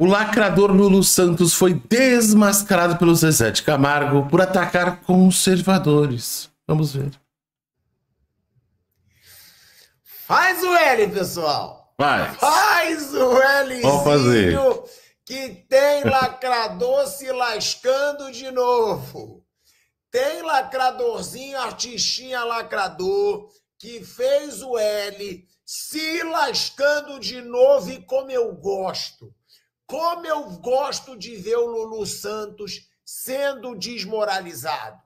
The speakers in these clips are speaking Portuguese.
O lacrador Lulu Santos foi desmascarado pelo Zezé de Camargo por atacar conservadores. Vamos ver. Faz o L, pessoal! Faz! Faz o L! Vamos fazer! Que tem lacrador se lascando de novo! Tem lacradorzinho, artistinha lacrador, que fez o L se lascando de novo e como eu gosto! Como eu gosto de ver o Lulu Santos sendo desmoralizado.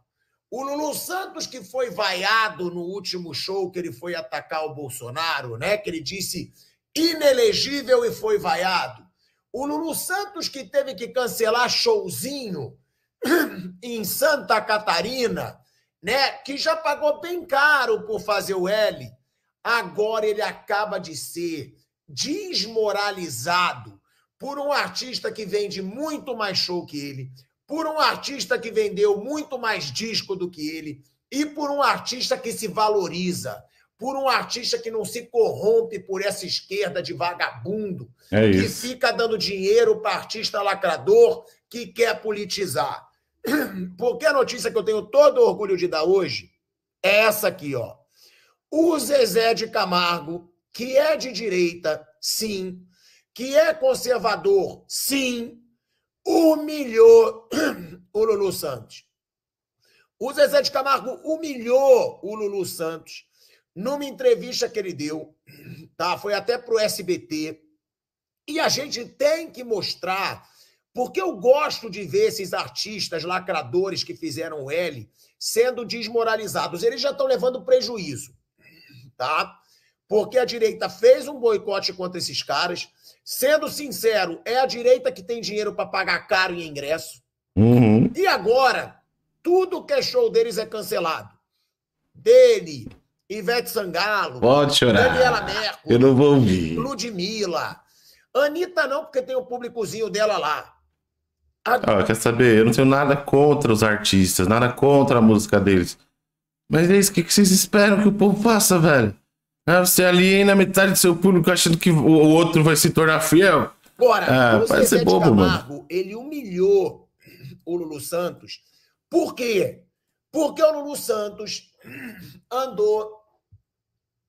O Lulu Santos, que foi vaiado no último show que ele foi atacar o Bolsonaro, né? Que ele disse inelegível e foi vaiado. O Lulu Santos, que teve que cancelar showzinho em Santa Catarina, né? Que já pagou bem caro por fazer o L. Agora ele acaba de ser desmoralizado por um artista que vende muito mais show que ele, por um artista que vendeu muito mais disco do que ele e por um artista que se valoriza, por um artista que não se corrompe por essa esquerda de vagabundo, é que fica dando dinheiro para artista lacrador que quer politizar. Porque a notícia que eu tenho todo orgulho de dar hoje é essa aqui, ó. O Zezé de Camargo, que é de direita, sim, que é conservador, sim, humilhou o Lulu Santos. O Zezé de Camargo humilhou o Lulu Santos numa entrevista que ele deu, tá? Foi até pro SBT. E a gente tem que mostrar, porque eu gosto de ver esses artistas lacradores que fizeram o L sendo desmoralizados. Eles já estão levando prejuízo, tá? Porque a direita fez um boicote contra esses caras. Sendo sincero, é a direita que tem dinheiro para pagar caro em ingresso. Uhum. E agora, tudo que é show deles é cancelado. Dele, Ivete Sangalo, Pode chorar. Daniela Mercury, Eu não vou ouvir. Ludmilla. Anitta não, porque tem o um públicozinho dela lá. A... quer saber? Eu não tenho nada contra os artistas, nada contra a música deles. Mas é isso, o que vocês esperam que o povo faça, velho? Ah, você é ali aí na metade do seu público achando que o outro vai se tornar fiel. Agora, ah, o parece ser bobo, Camargo, mano. ele humilhou o Lulu Santos. Por quê? Porque o Lulu Santos andou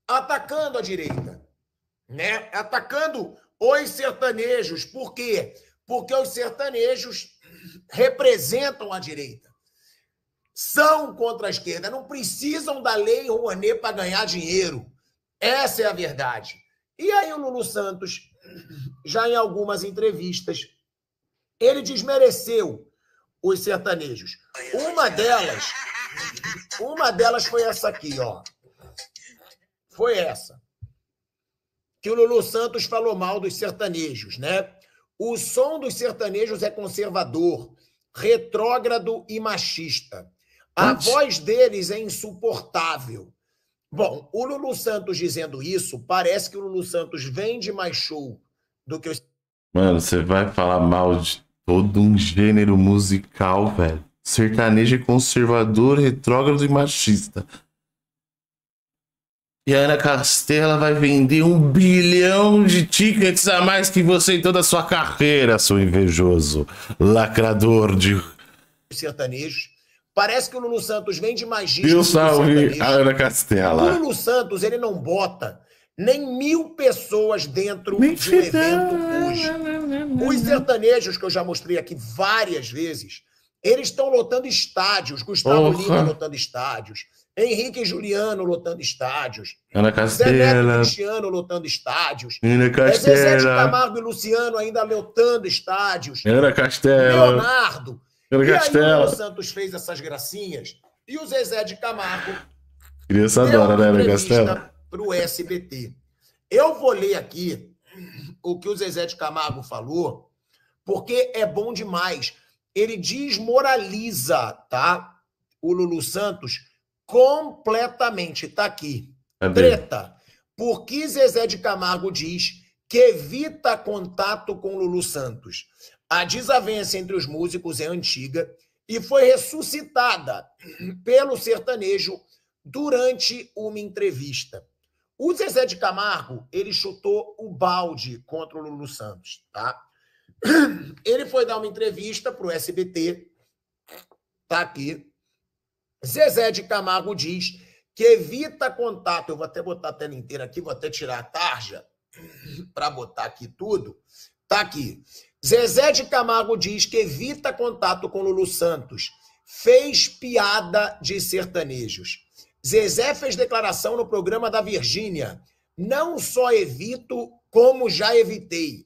atacando a direita, né? Atacando os sertanejos. Por quê? Porque os sertanejos representam a direita. São contra a esquerda, não precisam da lei Rouanet para ganhar dinheiro. Essa é a verdade. E aí o Lulu Santos, já em algumas entrevistas, ele desmereceu os sertanejos. Uma delas, uma delas foi essa aqui, ó. Foi essa. Que o Lulu Santos falou mal dos sertanejos, né? O som dos sertanejos é conservador, retrógrado e machista. A voz deles é insuportável. Bom, o Lulu Santos dizendo isso, parece que o Lulu Santos vende mais show do que os. Mano, você vai falar mal de todo um gênero musical, velho. Sertanejo é conservador, retrógrado e machista. E a Ana Castela vai vender um bilhão de tickets a mais que você em toda a sua carreira, seu invejoso lacrador de. Sertanejo Parece que o Lulu Santos vem de magia. Deus salve a Ana Castela. O Lulu Santos, ele não bota nem mil pessoas dentro de um evento hoje. Os sertanejos, que eu já mostrei aqui várias vezes, eles estão lotando estádios. Gustavo Lima lotando estádios. Henrique e Juliano lotando estádios. Ana Castela. Cristiano lotando estádios. Ana é, Castela. Zezé Camargo e Luciano ainda lotando estádios. Ana Castela. Leonardo. Pelo e Castelo. aí o Santos fez essas gracinhas e o Zezé de Camargo. Criança adora, né, Pelo Castelo? Para o SBT. Eu vou ler aqui o que o Zezé de Camargo falou, porque é bom demais. Ele desmoraliza, tá? O Lulu Santos completamente. Tá aqui. Cadê? Treta. Por que Zezé de Camargo diz que evita contato com Lulu Santos? A desavença entre os músicos é antiga e foi ressuscitada pelo sertanejo durante uma entrevista. O Zezé de Camargo, ele chutou o balde contra o Lulu Santos, tá? Ele foi dar uma entrevista para o SBT, tá aqui. Zezé de Camargo diz que evita contato. Eu vou até botar a tela inteira aqui, vou até tirar a tarja para botar aqui tudo. Tá aqui. Zezé de Camargo diz que evita contato com Lulu Santos. Fez piada de sertanejos. Zezé fez declaração no programa da Virgínia. Não só evito, como já evitei.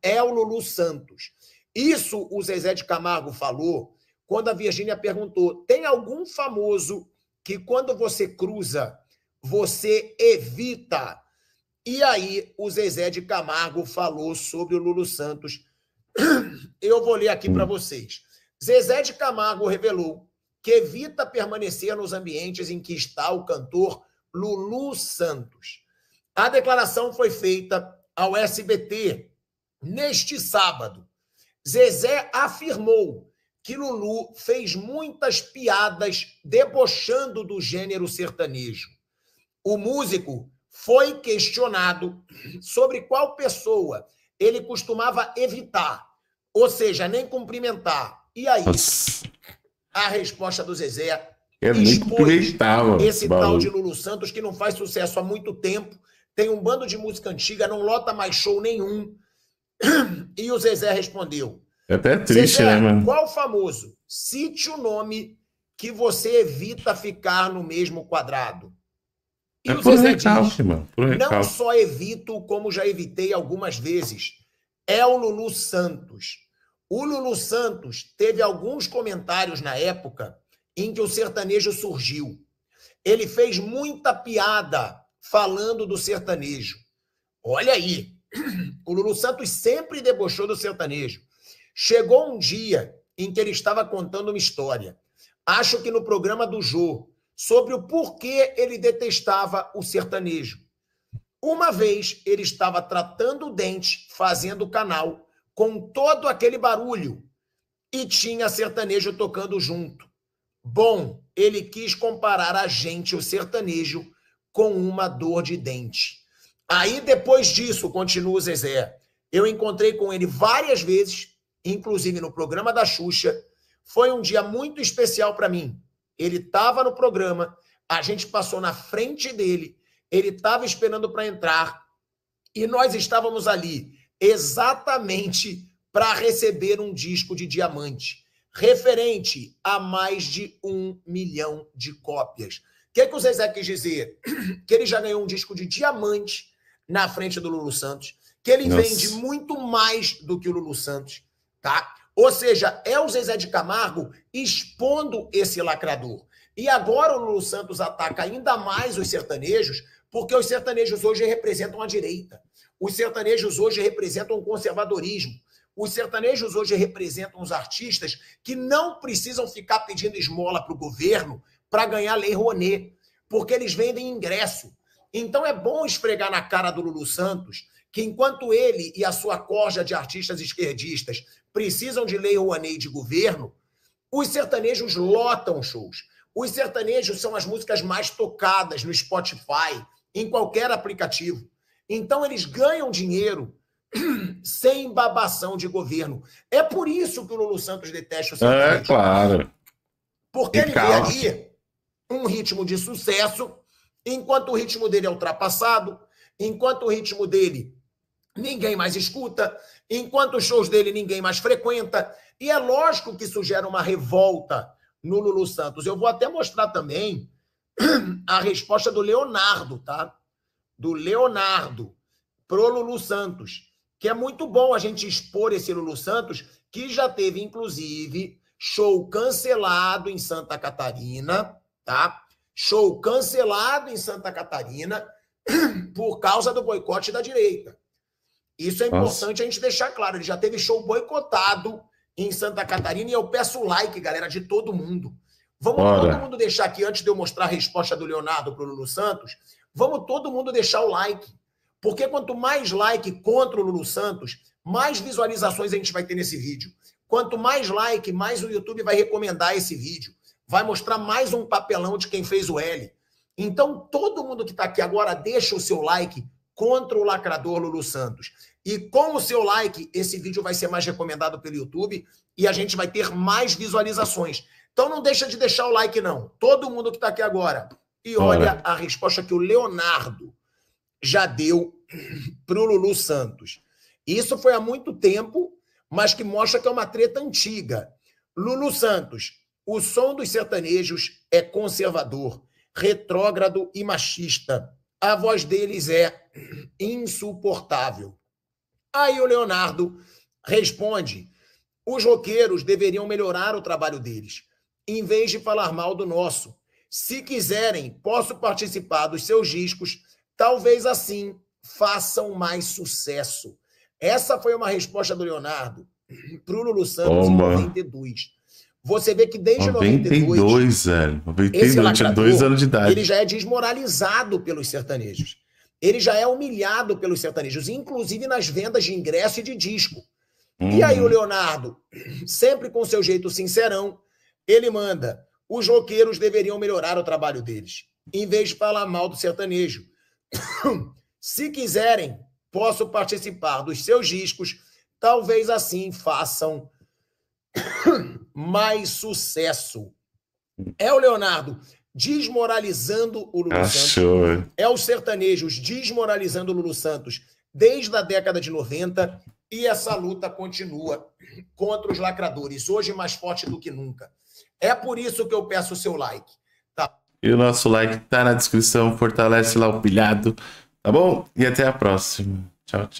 É o Lulu Santos. Isso o Zezé de Camargo falou quando a Virgínia perguntou: tem algum famoso que quando você cruza, você evita? E aí o Zezé de Camargo falou sobre o Lulu Santos eu vou ler aqui para hum. vocês. Zezé de Camargo revelou que evita permanecer nos ambientes em que está o cantor Lulu Santos. A declaração foi feita ao SBT neste sábado. Zezé afirmou que Lulu fez muitas piadas debochando do gênero sertanejo. O músico foi questionado sobre qual pessoa ele costumava evitar, ou seja, nem cumprimentar. E aí, Nossa. a resposta do Zezé é eu esse tal de Lulu Santos que não faz sucesso há muito tempo, tem um bando de música antiga, não lota mais show nenhum. E o Zezé respondeu. É até triste, Zezé, né, mano? Qual famoso? Cite o nome que você evita ficar no mesmo quadrado. E é, é recalque, não só evito, como já evitei algumas vezes, é o Lulu Santos. O Lulu Santos teve alguns comentários na época em que o sertanejo surgiu. Ele fez muita piada falando do sertanejo. Olha aí, o Lulu Santos sempre debochou do sertanejo. Chegou um dia em que ele estava contando uma história. Acho que no programa do Jô, sobre o porquê ele detestava o sertanejo. Uma vez ele estava tratando o dente, fazendo o canal, com todo aquele barulho, e tinha sertanejo tocando junto. Bom, ele quis comparar a gente, o sertanejo, com uma dor de dente. Aí depois disso, continua o Zezé, eu encontrei com ele várias vezes, inclusive no programa da Xuxa. Foi um dia muito especial para mim. Ele estava no programa, a gente passou na frente dele, ele estava esperando para entrar e nós estávamos ali exatamente para receber um disco de diamante, referente a mais de um milhão de cópias. O que, que o Zezé quis dizer? Que ele já ganhou um disco de diamante na frente do Lulu Santos, que ele Nossa. vende muito mais do que o Lulu Santos, tá? Ou seja, é o Zezé de Camargo expondo esse lacrador. E agora o Lulu Santos ataca ainda mais os sertanejos, porque os sertanejos hoje representam a direita. Os sertanejos hoje representam o conservadorismo. Os sertanejos hoje representam os artistas que não precisam ficar pedindo esmola para o governo para ganhar lei Rouanet, porque eles vendem ingresso. Então é bom esfregar na cara do Lulu Santos que enquanto ele e a sua corja de artistas esquerdistas precisam de lei Rouanet de governo, os sertanejos lotam shows. Os sertanejos são as músicas mais tocadas no Spotify, em qualquer aplicativo. Então eles ganham dinheiro sem babação de governo. É por isso que o Lulu Santos detesta o é, sertanejo. É, claro. Porque e ele vê ali um ritmo de sucesso, enquanto o ritmo dele é ultrapassado, enquanto o ritmo dele ninguém mais escuta, enquanto os shows dele ninguém mais frequenta, e é lógico que isso gera uma revolta no Lulu Santos. Eu vou até mostrar também a resposta do Leonardo, tá? Do Leonardo pro Lulu Santos, que é muito bom a gente expor esse Lulu Santos, que já teve inclusive show cancelado em Santa Catarina, tá? Show cancelado em Santa Catarina por causa do boicote da direita. Isso é importante Nossa. a gente deixar claro. Ele já teve show boicotado em Santa Catarina e eu peço like, galera, de todo mundo. Vamos Bora. todo mundo deixar aqui, antes de eu mostrar a resposta do Leonardo para o Lulu Santos, vamos todo mundo deixar o like. Porque quanto mais like contra o Lulu Santos, mais visualizações a gente vai ter nesse vídeo. Quanto mais like, mais o YouTube vai recomendar esse vídeo. Vai mostrar mais um papelão de quem fez o L. Então, todo mundo que está aqui agora, deixa o seu like, contra o lacrador Lulu Santos. E com o seu like, esse vídeo vai ser mais recomendado pelo YouTube e a gente vai ter mais visualizações. Então não deixa de deixar o like, não. Todo mundo que está aqui agora. E olha a resposta que o Leonardo já deu para o Lulu Santos. Isso foi há muito tempo, mas que mostra que é uma treta antiga. Lulu Santos, o som dos sertanejos é conservador, retrógrado e machista. A voz deles é insuportável. Aí o Leonardo responde: os roqueiros deveriam melhorar o trabalho deles, em vez de falar mal do nosso. Se quiserem, posso participar dos seus discos, talvez assim façam mais sucesso. Essa foi uma resposta do Leonardo para o Lulu Santos Toma. em 92. Você vê que desde 92, 92 velho, 92, lacrador, anos de idade. Ele já é desmoralizado pelos sertanejos. Ele já é humilhado pelos sertanejos, inclusive nas vendas de ingresso e de disco. E aí uhum. o Leonardo, sempre com seu jeito sincerão, ele manda: os roqueiros deveriam melhorar o trabalho deles, em vez de falar mal do sertanejo. Se quiserem, posso participar dos seus discos, talvez assim façam mais sucesso. Hum. É o Leonardo desmoralizando o Lulu Achou. Santos. É os sertanejos desmoralizando o Lulu Santos desde a década de 90 e essa luta continua contra os lacradores, hoje mais forte do que nunca. É por isso que eu peço o seu like. Tá? E o nosso like tá na descrição, fortalece lá o pilhado, tá bom? E até a próxima. Tchau, tchau.